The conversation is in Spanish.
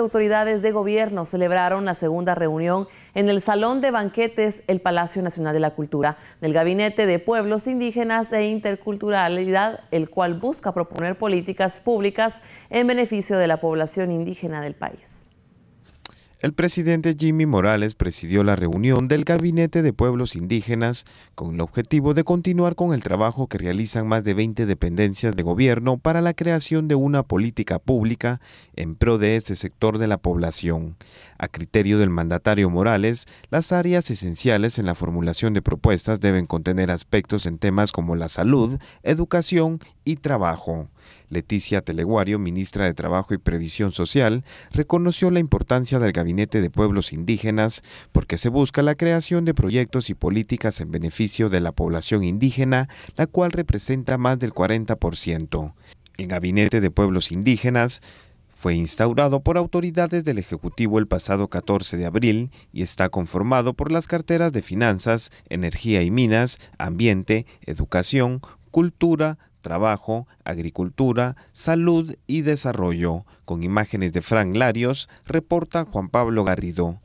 autoridades de gobierno celebraron la segunda reunión en el Salón de Banquetes, el Palacio Nacional de la Cultura, del Gabinete de Pueblos Indígenas e Interculturalidad, el cual busca proponer políticas públicas en beneficio de la población indígena del país. El presidente Jimmy Morales presidió la reunión del Gabinete de Pueblos Indígenas con el objetivo de continuar con el trabajo que realizan más de 20 dependencias de gobierno para la creación de una política pública en pro de este sector de la población. A criterio del mandatario Morales, las áreas esenciales en la formulación de propuestas deben contener aspectos en temas como la salud, educación y Trabajo. Leticia Teleguario, ministra de Trabajo y Previsión Social, reconoció la importancia del Gabinete de Pueblos Indígenas porque se busca la creación de proyectos y políticas en beneficio de la población indígena, la cual representa más del 40%. El Gabinete de Pueblos Indígenas fue instaurado por autoridades del Ejecutivo el pasado 14 de abril y está conformado por las carteras de Finanzas, Energía y Minas, Ambiente, Educación, Cultura, trabajo, agricultura, salud y desarrollo. Con imágenes de Frank Larios, reporta Juan Pablo Garrido.